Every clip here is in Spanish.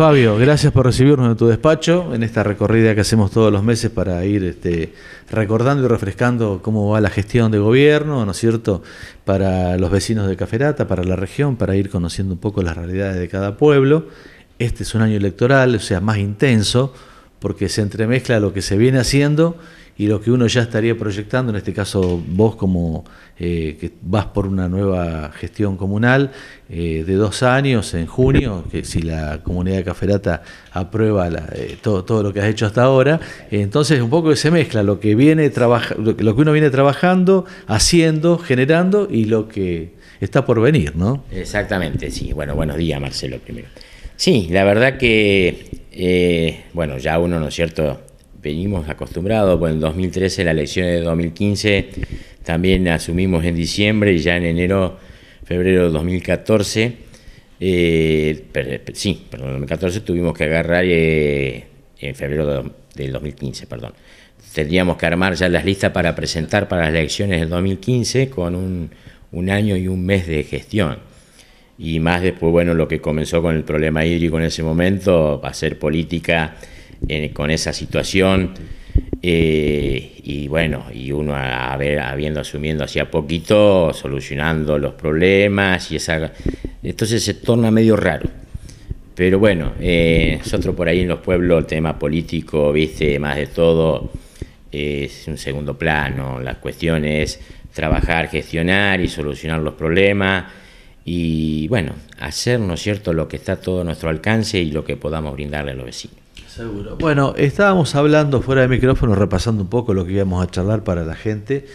Fabio, gracias por recibirnos en tu despacho, en esta recorrida que hacemos todos los meses para ir este, recordando y refrescando cómo va la gestión de gobierno, ¿no es cierto?, para los vecinos de Caferata, para la región, para ir conociendo un poco las realidades de cada pueblo. Este es un año electoral, o sea, más intenso, porque se entremezcla lo que se viene haciendo y lo que uno ya estaría proyectando, en este caso vos como eh, que vas por una nueva gestión comunal eh, de dos años en junio, que si la comunidad de Caferata aprueba eh, todo, todo, lo que has hecho hasta ahora, entonces un poco se mezcla lo que, viene lo que uno viene trabajando, haciendo, generando y lo que está por venir, ¿no? Exactamente, sí. Bueno, buenos días Marcelo primero. Sí, la verdad que, bueno, ya uno, ¿no es cierto? venimos acostumbrados, bueno, en 2013 las elecciones de 2015 también asumimos en diciembre y ya en enero, febrero de 2014, eh, sí, perdón, 2014 tuvimos que agarrar eh, en febrero del 2015, perdón. Tendríamos que armar ya las listas para presentar para las elecciones del 2015 con un, un año y un mes de gestión y más después, bueno, lo que comenzó con el problema hídrico en ese momento, va a ser política con esa situación. Eh, y bueno, y uno habiendo asumiendo hacia poquito, solucionando los problemas y esa. Entonces se torna medio raro. Pero bueno, eh, nosotros por ahí en los pueblos el tema político, viste, más de todo, es un segundo plano. La cuestión es trabajar, gestionar y solucionar los problemas y bueno, hacer, ¿no cierto?, lo que está a todo nuestro alcance y lo que podamos brindarle a los vecinos. Bueno, estábamos hablando fuera de micrófono, repasando un poco lo que íbamos a charlar para la gente.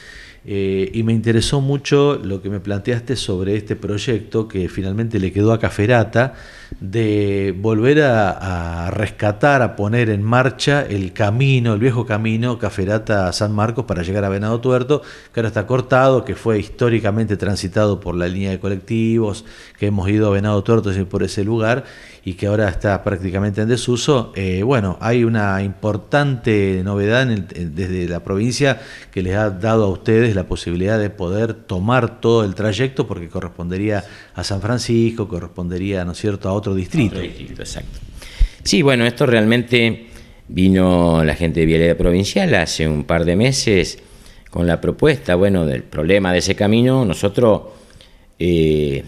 Eh, y me interesó mucho lo que me planteaste sobre este proyecto que finalmente le quedó a Caferata de volver a, rescatar, a poner en marcha el camino, el viejo camino Caferata San Marcos para llegar a Venado Tuerto, que ahora está cortado, que fue históricamente transitado por la línea de colectivos, que hemos ido a Venado Tuerto por ese lugar y que ahora está prácticamente en desuso, eh, bueno, hay una importante novedad desde la provincia que les ha dado a ustedes la posibilidad de poder tomar todo el trayecto porque correspondería a San Francisco, correspondería, ¿no es cierto?, a otro distrito. distrito, exacto. Sí, bueno, esto realmente vino la gente de Vialeda Provincial hace un par de meses con la propuesta, bueno, del problema de ese camino, nosotros... Eh,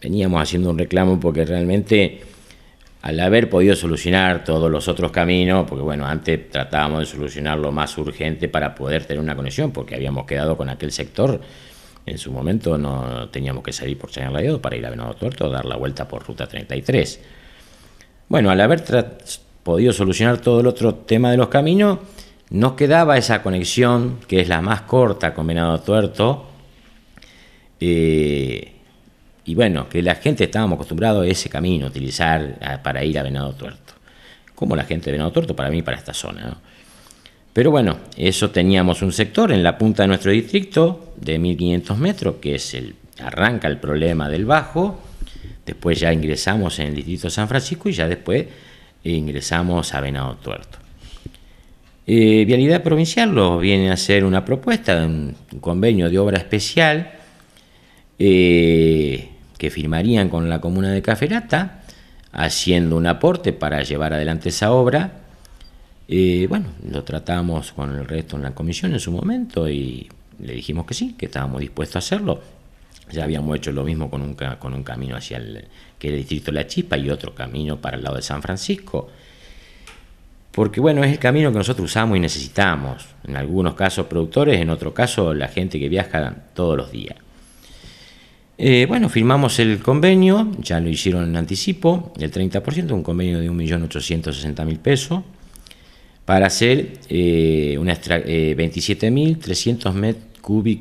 veníamos haciendo un reclamo porque realmente al haber podido solucionar todos los otros caminos, porque bueno, antes tratábamos de solucionar lo más urgente para poder tener una conexión, porque habíamos quedado con aquel sector. En su momento no teníamos que salir por señal para ir a Venado Tuerto, dar la vuelta por Ruta 33. Bueno, al haber podido solucionar todo el otro tema de los caminos, nos quedaba esa conexión, que es la más corta con Venado Tuerto, eh, y bueno, que la gente estábamos acostumbrados a ese camino, utilizar para ir a Venado Tuerto. Como la gente de Venado Tuerto, para mí, para esta zona. Pero bueno, eso teníamos un sector en la punta de nuestro distrito de 1500 metros, que es el arranca el problema del bajo. Después ya ingresamos en el distrito de San Francisco y ya después eh, ingresamos a Venado Tuerto. Eh, Vialidad Provincial nos viene a hacer una propuesta, de un convenio de obra especial. Eh, que firmarían con la comuna de Caferata, haciendo un aporte para llevar adelante esa obra. Eh, bueno, lo tratamos con el resto en la comisión en su momento y le dijimos que sí, que estábamos dispuestos a hacerlo. Ya habíamos hecho lo mismo con un, con un camino hacia el, que el distrito La Chispa y otro camino para el lado de San Francisco. Porque bueno, es el camino que nosotros usamos y necesitamos. En algunos casos productores, en otro caso la gente que viaja todos los días. Eh, bueno, firmamos el convenio, ya lo hicieron en anticipo, el 30%, un convenio de 1.860.000 pesos, para hacer eh, eh, 27.300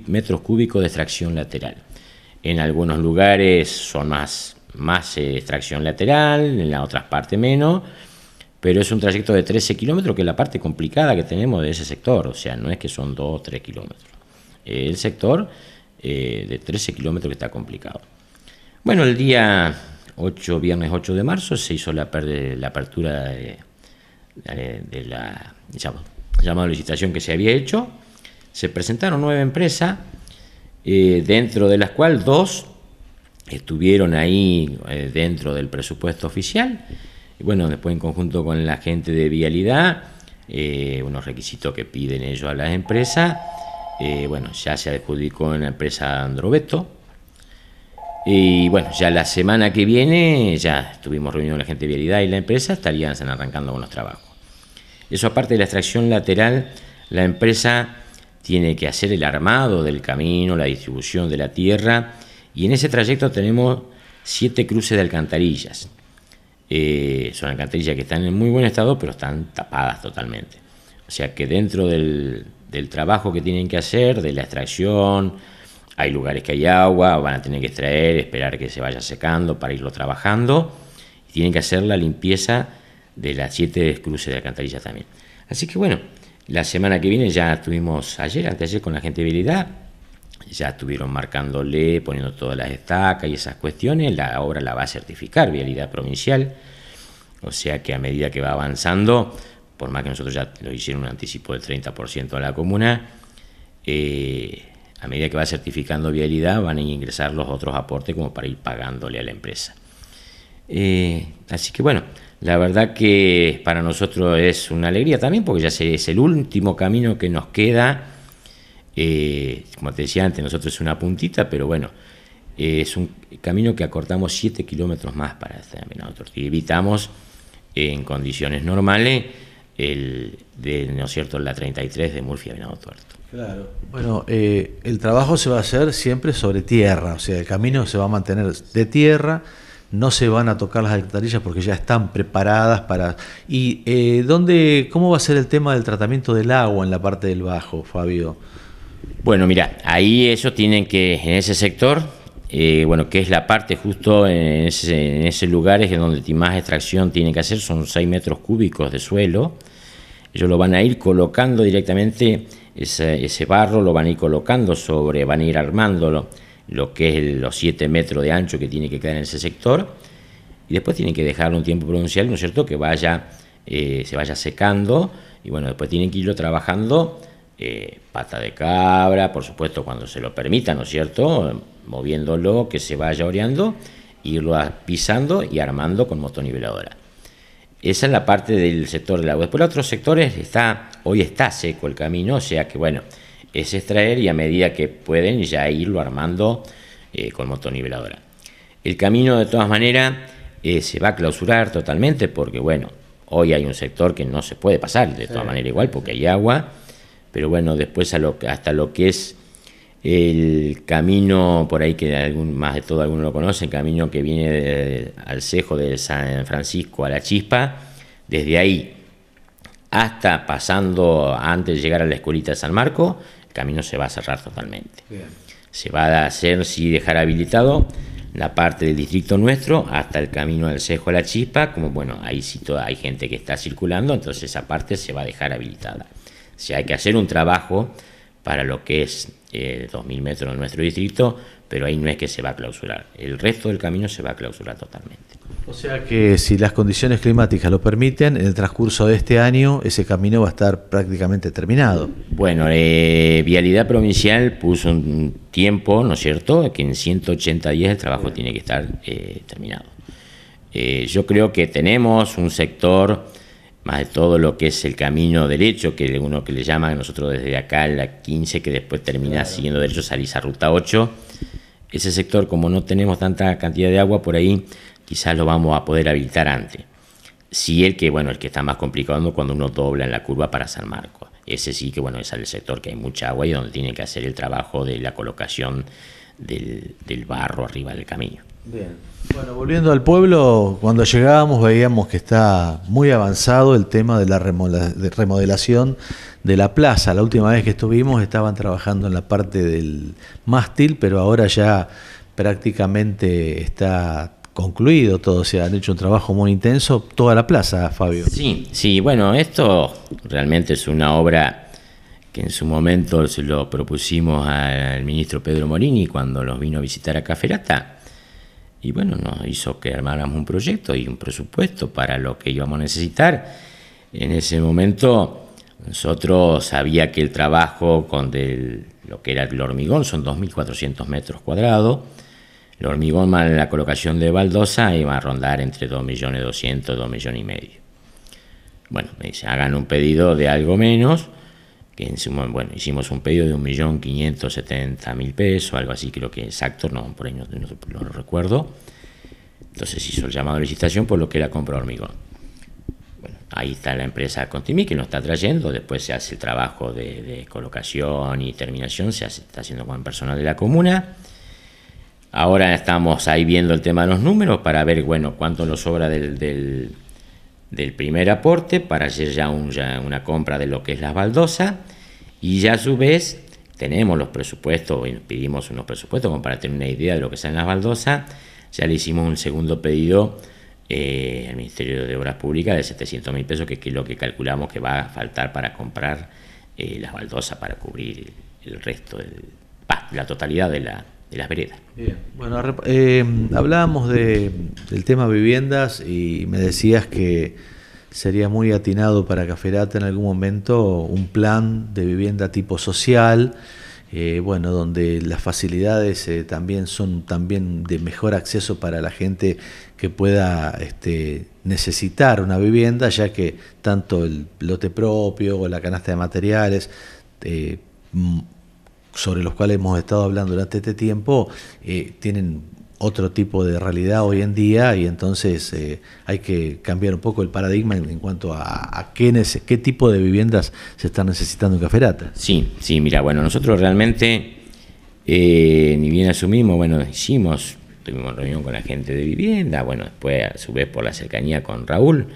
metros cúbicos de extracción lateral. En algunos lugares son más, más eh, extracción lateral, en las otras partes menos, pero es un trayecto de 13 kilómetros, que es la parte complicada que tenemos de ese sector, o sea, no es que son 2 o 3 kilómetros. El sector eh, de 13 kilómetros que está complicado. Bueno, el día 8, viernes 8 de marzo, se hizo la, apertura de, la llamada licitación que se había hecho. Se presentaron nueve empresas, eh, dentro de las cuales dos estuvieron ahí eh, dentro del presupuesto oficial. bueno, después en conjunto con la gente de Vialidad, unos requisitos que piden ellos a las empresas, eh, bueno, ya se adjudicó en la empresa Androbeto. Y bueno, ya la semana que viene ya estuvimos reunidos la gente de Vialidad y la empresa estarían arrancando unos trabajos. Eso aparte de la extracción lateral, la empresa tiene que hacer el armado del camino, la distribución de la tierra y en ese trayecto tenemos siete cruces de alcantarillas. Eh, son alcantarillas que están en muy buen estado pero están tapadas totalmente. O sea que dentro del, del trabajo que tienen que hacer, de la extracción. Hay lugares que hay agua, van a tener que extraer, esperar que se vaya secando para irlo trabajando. Y tienen que hacer la limpieza de las siete cruces de alcantarillas también. Así que bueno, la semana que viene ya estuvimos ayer, anteayer con la gente de Vialidad, ya estuvieron marcándole, poniendo todas las estacas y esas cuestiones. La obra la va a certificar Vialidad Provincial. O sea que a medida que va avanzando, por más que nosotros ya lo hicieron un anticipo del 30% a la comuna, eh, a medida que va certificando vialidad van a ingresar los otros aportes como para ir pagándole a la empresa. Eh, así que bueno, la verdad que para nosotros es una alegría también porque ya es el último camino que nos queda. Eh, como te decía antes, nosotros es una puntita, pero bueno, es un camino que acortamos 7 kilómetros más para hacer, nosotros y evitamos en condiciones normales el de, ¿no es cierto?, la 33 de Murcia, Venado Tuerto. Claro. Bueno, eh, el trabajo se va a hacer siempre sobre tierra, o sea, el camino se va a mantener de tierra, no se van a tocar las alcantarillas porque ya están preparadas para... ¿Y eh, ¿dónde, cómo va a ser el tema del tratamiento del agua en la parte del bajo, Fabio? Bueno, mira, ahí ellos tienen que, en ese sector, eh, bueno, que es la parte justo en ese, lugar es donde más extracción tiene que hacer, son 6 metros cúbicos de suelo. Ellos lo van a ir colocando directamente, ese, barro lo van a ir colocando sobre, van a ir armándolo, lo que es los 7 metros de ancho que tiene que quedar en ese sector. Y después tienen que dejarlo un tiempo pronunciado, ¿no es cierto?, que vaya, eh, se vaya secando. Y bueno, después tienen que irlo trabajando eh, pata de cabra, por supuesto cuando se lo permita, ¿no es cierto? Moviéndolo, que se vaya oreando, irlo pisando y armando con motoniveladora. Esa es la parte del sector del agua. Después los otros sectores está, hoy está seco el camino, o sea que bueno, es extraer y a medida que pueden ya irlo armando eh, con con motoniveladora. El camino de todas maneras eh, se va a clausurar totalmente porque bueno, hoy hay un sector que no se puede pasar de todas maneras igual porque hay agua pero bueno, después hasta lo que es el camino, por ahí que algún, más de todo alguno lo conoce, el camino que viene al cejo de San Francisco a la Chispa, desde ahí hasta pasando antes de llegar a la escuelita de San Marco, el camino se va a cerrar totalmente. Se va a hacer, sí, dejar habilitado la parte del distrito nuestro hasta el camino del Cejo a la Chispa, como bueno, ahí sí hay gente que está circulando, entonces esa parte se va a dejar habilitada. Si hay que hacer un trabajo para lo que es 2.000 eh, metros en nuestro distrito, pero ahí no es que se va a clausurar. El resto del camino se va a clausurar totalmente. O sea que si las condiciones climáticas lo permiten, en el transcurso de este año ese camino va a estar prácticamente terminado. Bueno, eh, Vialidad Provincial puso un tiempo, ¿no es cierto?, que en 180 días el trabajo tiene que estar eh, terminado. yo creo que tenemos un sector más de todo lo que es el camino derecho, que uno que le llaman nosotros desde acá la 15, que después termina siguiendo derecho, salís a ruta 8. Ese sector, como no tenemos tanta cantidad de agua por ahí, quizás lo vamos a poder habilitar antes. Sí, el que, bueno, el que está más complicado cuando uno dobla en la curva para San Marcos. Ese sí que, bueno, es el sector que hay mucha agua y donde tiene que hacer el trabajo de la colocación del barro arriba del camino. Bien. Bueno, volviendo al pueblo, cuando llegábamos veíamos que está muy avanzado el tema de la remodelación de la plaza. La última vez que estuvimos estaban trabajando en la parte del mástil, pero ahora ya prácticamente está concluido todo, se han hecho un trabajo muy intenso, toda la plaza, Fabio. Sí, sí, bueno, esto realmente es una obra que en su momento se lo propusimos al ministro Pedro Morini cuando los vino a visitar a Caferata y bueno, nos hizo que armáramos un proyecto y un presupuesto para lo que íbamos a necesitar. En ese momento nosotros sabía que el trabajo con lo que era el hormigón son 2.400 metros cuadrados, el hormigón más la colocación de baldosa iba a rondar entre 2.200.000 y 2.500.000. Bueno, me dice, hagan un pedido de algo menos, que bueno, hicimos un pedido de 1.570.000 pesos, algo así creo que exacto, no, por ahí no, lo recuerdo. Entonces hizo el llamado de licitación por lo que era compra hormigón. Bueno, ahí está la empresa Contimi que nos está trayendo, después se hace el trabajo de, colocación y terminación, se está haciendo con personal de la comuna. Ahora estamos ahí viendo el tema de los números para ver, bueno, cuánto nos sobra del del primer aporte para hacer ya, ya una compra de lo que es las baldosas, y ya a su vez tenemos los presupuestos, pedimos unos presupuestos para tener una idea de lo que sean las baldosas, ya le hicimos un segundo pedido eh, al Ministerio de Obras Públicas de 700 mil pesos, que es lo que calculamos que va a faltar para comprar eh, las baldosas para cubrir el resto, de la totalidad de la, de las veredas. Bien, bueno, eh, hablábamos de, del tema viviendas y me decías que sería muy atinado para Caferata en algún momento un plan de vivienda tipo social. Eh, bueno, donde las facilidades eh, también son también de mejor acceso para la gente que pueda este, necesitar una vivienda, ya que tanto el lote propio o la canasta de materiales sobre los cuales hemos estado hablando durante este tiempo, eh, tienen otro tipo de realidad hoy en día y entonces eh, hay que cambiar un poco el paradigma en, cuanto a, qué, tipo de viviendas se están necesitando en Caferata. Sí, sí, mira, bueno, nosotros realmente, eh, ni bien asumimos, bueno, hicimos, tuvimos reunión con la gente de vivienda, bueno, después a su vez por la cercanía con Raúl,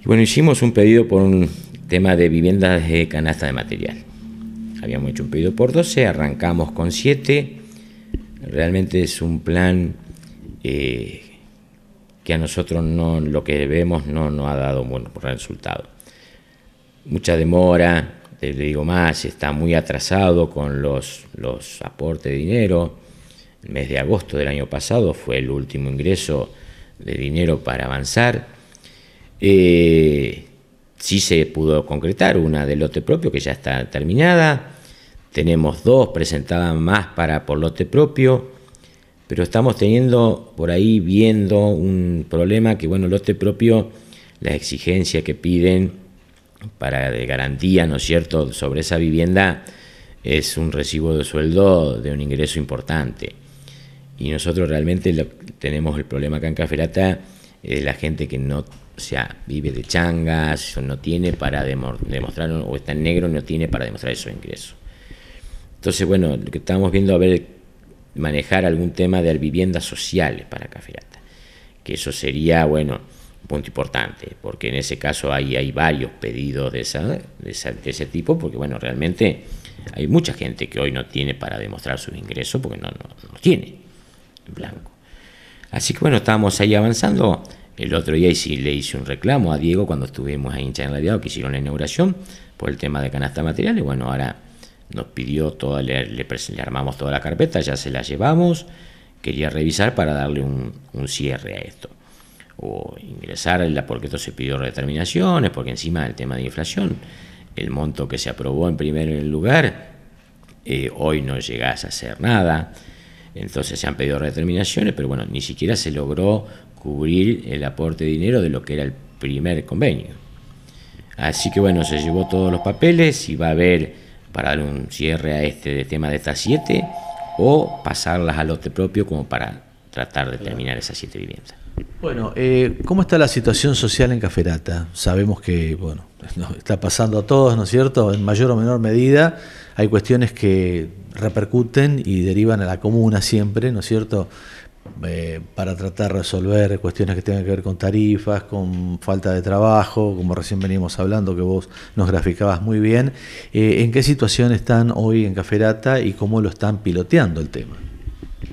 y bueno, hicimos un pedido por un tema de viviendas de canasta de material habíamos hecho un pedido por 12, arrancamos con 7. Realmente es un plan eh, que a nosotros no, lo que vemos no, no ha dado buen resultado. Mucha demora, te digo más, está muy atrasado con los, los aportes de dinero. El mes de agosto del año pasado fue el último ingreso de dinero para avanzar. Eh, sí se pudo concretar una de lote propio que ya está terminada tenemos dos presentadas más para por lote propio, pero estamos teniendo por ahí viendo un problema que, bueno, lote propio, las exigencias que piden para de garantía, ¿no es cierto?, sobre esa vivienda es un recibo de sueldo de un ingreso importante. Y nosotros realmente tenemos el problema acá en Caferata la gente que no sea, vive de changas, no tiene para demostrar, o está en negro, no tiene para demostrar esos ingreso. Entonces, bueno, lo que estábamos viendo, a ver, manejar algún tema de viviendas sociales para Cafirata, que eso sería, bueno, un punto importante, porque en ese caso ahí hay varios pedidos de, esa, de, ese tipo, porque, bueno, realmente hay mucha gente que hoy no tiene para demostrar sus ingresos, porque no, no, tiene en blanco. Así que, bueno, estábamos ahí avanzando. El otro día hice, le hice un reclamo a Diego cuando estuvimos ahí en Radiado, que hicieron la inauguración por el tema de canasta material. Y bueno, ahora nos pidió toda, le, armamos toda la carpeta, ya se la llevamos, quería revisar para darle un, cierre a esto. O ingresarla porque esto se pidió redeterminaciones, porque encima el tema de inflación, el monto que se aprobó en primer lugar, eh, hoy no llegás a hacer nada. Entonces se han pedido redeterminaciones, pero bueno, ni siquiera se logró cubrir el aporte de dinero de lo que era el primer convenio. Así que bueno, se llevó todos los papeles y va a haber para dar un cierre a este tema de estas siete o pasarlas al lote propio como para tratar de terminar esas siete viviendas. Bueno, eh, ¿cómo está la situación social en Caferata? Sabemos que, bueno, está pasando a todos, ¿no es cierto? En mayor o menor medida hay cuestiones que repercuten y derivan a la comuna siempre, ¿no es cierto? Eh, para tratar de resolver cuestiones que tengan que ver con tarifas, con falta de trabajo, como recién venimos hablando, que vos nos graficabas muy bien. Eh, ¿En qué situación están hoy en Caferata y cómo lo están piloteando el tema?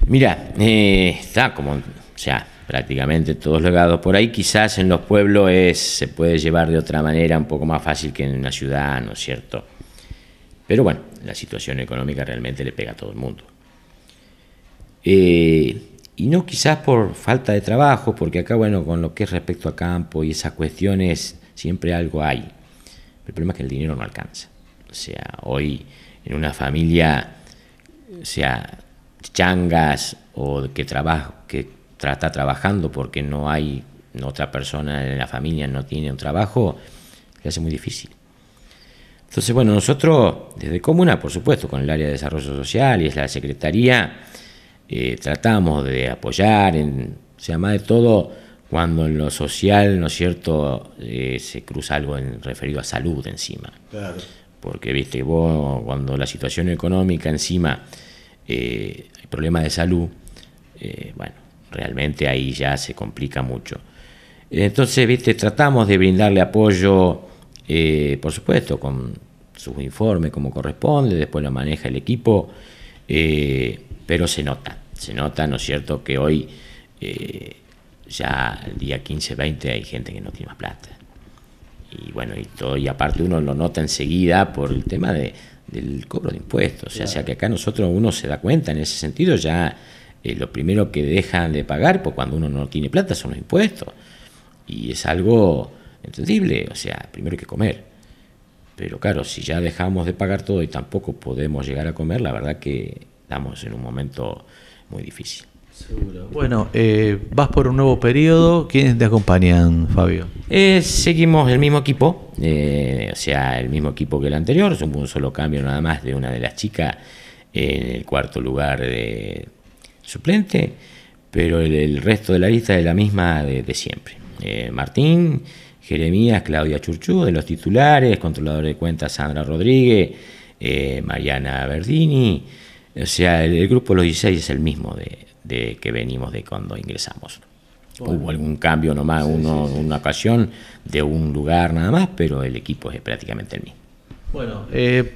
Mira, eh, está como, o sea, prácticamente todos legados por ahí. Quizás en los pueblos es, se puede llevar de otra manera, un poco más fácil que en una ciudad, ¿no es cierto? Pero bueno, la situación económica realmente le pega a todo el mundo y no quizás por falta de trabajo, porque acá, bueno, con lo que es respecto a campo y esas cuestiones, siempre algo hay. El problema es que el dinero no alcanza. O sea, hoy en una familia, sea, changas o que, trabaja, que trata trabajando porque no hay otra persona en la familia, no tiene un trabajo, le hace muy difícil. Entonces, bueno, nosotros desde Comuna, por supuesto, con el área de desarrollo social y es la Secretaría, eh, tratamos de apoyar, en, o sea, más de todo cuando en lo social, ¿no es cierto?, eh, se cruza algo en, referido a salud encima. Claro. Porque, viste, vos cuando la situación económica encima, el eh, problema de salud, bueno, realmente ahí ya se complica mucho. Entonces, viste, tratamos de brindarle apoyo, por supuesto, con sus informes como corresponde, después lo maneja el equipo pero se nota, se nota, ¿no es cierto?, que hoy eh, ya el día 15, 20 hay gente que no tiene más plata. Y bueno, y todo, y aparte uno lo nota enseguida por el tema de, del cobro de impuestos. O sea, que acá nosotros uno se da cuenta en ese sentido, ya eh, lo primero que dejan de pagar pues cuando uno no tiene plata son los impuestos. Y es algo entendible, o sea, primero hay que comer. Pero claro, si ya dejamos de pagar todo y tampoco podemos llegar a comer, la verdad que estamos en un momento muy difícil. Bueno, eh, vas por un nuevo periodo. ¿Quiénes te acompañan, Fabio? Eh, seguimos el mismo equipo, eh, o sea, el mismo equipo que el anterior. Es un solo cambio nada más de una de las chicas en el cuarto lugar de suplente, pero el, resto de la lista es la misma de, siempre. Martín, Jeremías, Claudia Churchú, de los titulares, controlador de cuentas Sandra Rodríguez, Mariana Verdini. O sea, el, grupo de los 16 es el mismo de, que venimos de cuando ingresamos. Hubo algún cambio nomás, una ocasión de un lugar nada más, pero el equipo es prácticamente el mismo. Bueno, eh,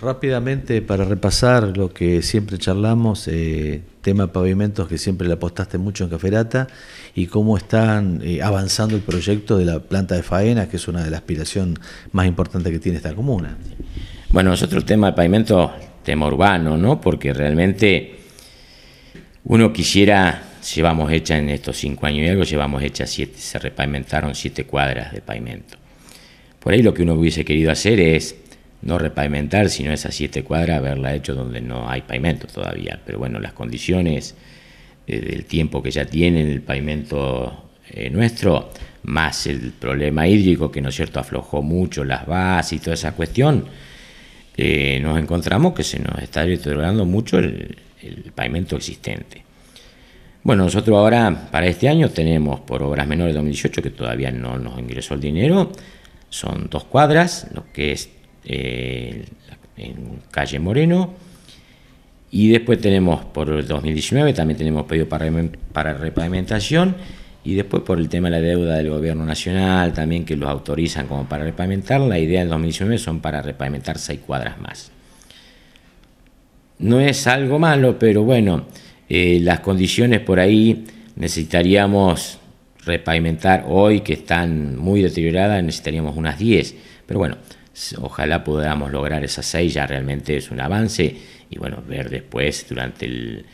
rápidamente para repasar lo que siempre charlamos, eh, tema pavimentos que siempre le apostaste mucho en Caferata y cómo están eh, avanzando el proyecto de la planta de faenas, que es una de las aspiraciones más importantes que tiene esta comuna. Bueno, nosotros el tema de pavimentos tema urbano, ¿no? Porque realmente uno quisiera, llevamos hecha en estos cinco años y algo, llevamos hecha siete, se repavimentaron siete cuadras de pavimento. Por ahí lo que uno hubiese querido hacer es no repavimentar, sino esas siete cuadras, haberla hecho donde no hay pavimento todavía. Pero bueno, las condiciones eh, del tiempo que ya tiene el pavimento eh, nuestro, más el problema hídrico, que no es cierto, aflojó mucho las bases y toda esa cuestión eh, nos encontramos que se nos está deteriorando mucho el, pavimento existente. Bueno, nosotros ahora para este año tenemos por obras menores 2018 que todavía no nos ingresó el dinero, son dos cuadras, lo que es eh, en calle Moreno, y después tenemos por 2019 también tenemos pedido para repavimentación y después por el tema de la deuda del gobierno nacional, también que los autorizan como para repavimentar, la idea del 2019 son para repavimentar seis cuadras más. No es algo malo, pero bueno, eh, las condiciones por ahí necesitaríamos repavimentar hoy, que están muy deterioradas, necesitaríamos unas 10, pero bueno, ojalá podamos lograr esas seis, ya realmente es un avance y bueno, ver después durante el,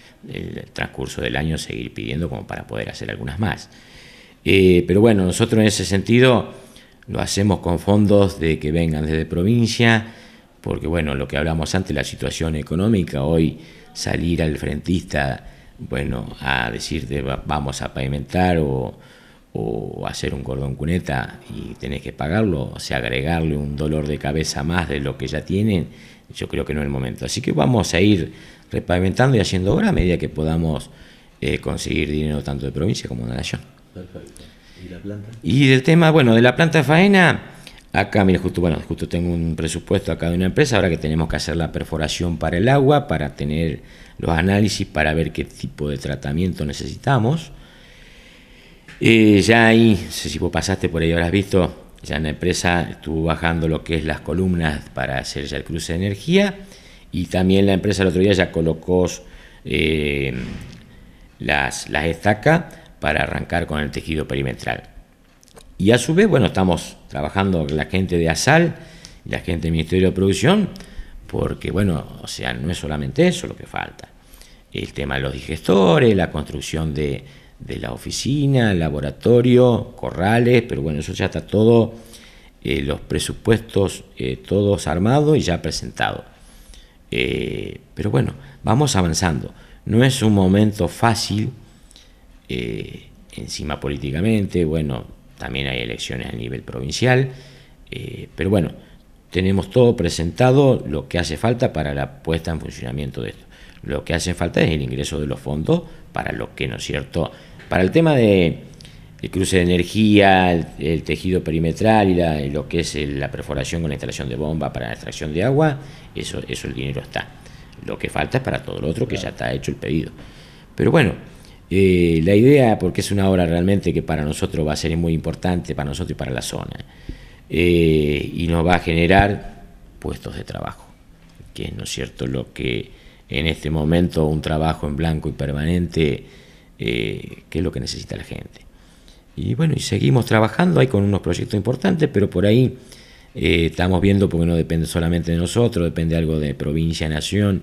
transcurso del año seguir pidiendo como para poder hacer algunas más. Eh, pero bueno, nosotros en ese sentido lo hacemos con fondos de que vengan desde provincia, porque bueno, lo que hablamos antes, la situación económica, hoy salir al frentista, bueno, a decirte vamos a pavimentar o, o hacer un cordón cuneta y tenés que pagarlo, o sea, agregarle un dolor de cabeza más de lo que ya tienen, yo creo que no es el momento. Así que vamos a ir repavimentando y haciendo obra a medida que podamos eh, conseguir dinero tanto de provincia como de nación. ¿Y la planta? Y del tema, bueno, de la planta de faena, acá, mire, justo, bueno, justo tengo un presupuesto acá de una empresa, ahora que tenemos que hacer la perforación para el agua, para tener los análisis, para ver qué tipo de tratamiento necesitamos. Eh, ya ahí, no sé si vos pasaste por ahí, habrás visto, ya en la empresa estuvo bajando lo que es las columnas para hacer ya el cruce de energía y también la empresa el otro día ya colocó eh, las, las estacas para arrancar con el tejido perimetral. Y a su vez, bueno, estamos trabajando con la gente de ASAL la gente del Ministerio de Producción, porque, bueno, o sea, no es solamente eso lo que falta. El tema de los digestores, la construcción de, de la oficina, laboratorio, corrales, pero bueno, eso ya está todo, eh, los presupuestos eh, todos armados y ya presentados. Eh, pero bueno, vamos avanzando. No es un momento fácil, encima políticamente, bueno, también hay elecciones a nivel provincial, pero bueno, tenemos todo presentado, lo que hace falta para la puesta en funcionamiento de esto. Lo que hace falta es el ingreso de los fondos para lo que, ¿no es cierto? Para el tema de cruce de energía, el, tejido perimetral y, lo que es la perforación con la instalación de bomba para la extracción de agua, eso, eso el dinero está. Lo que falta es para todo lo otro que ya está hecho el pedido. Pero bueno, eh, la idea, porque es una obra realmente que para nosotros va a ser muy importante, para nosotros y para la zona, eh, y nos va a generar puestos de trabajo, que es, ¿no es cierto?, lo que en este momento un trabajo en blanco y permanente, eh, que es lo que necesita la gente. Y bueno, y seguimos trabajando ahí con unos proyectos importantes, pero por ahí eh, estamos viendo, porque no depende solamente de nosotros, depende algo de provincia, nación,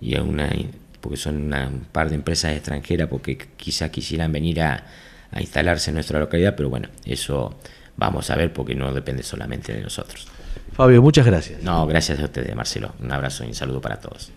y una, porque son un par de empresas extranjeras, porque quizá quisieran venir a, a instalarse en nuestra localidad, pero bueno, eso vamos a ver porque no depende solamente de nosotros. Fabio, muchas gracias. No, gracias a ustedes, Marcelo. Un abrazo y un saludo para todos.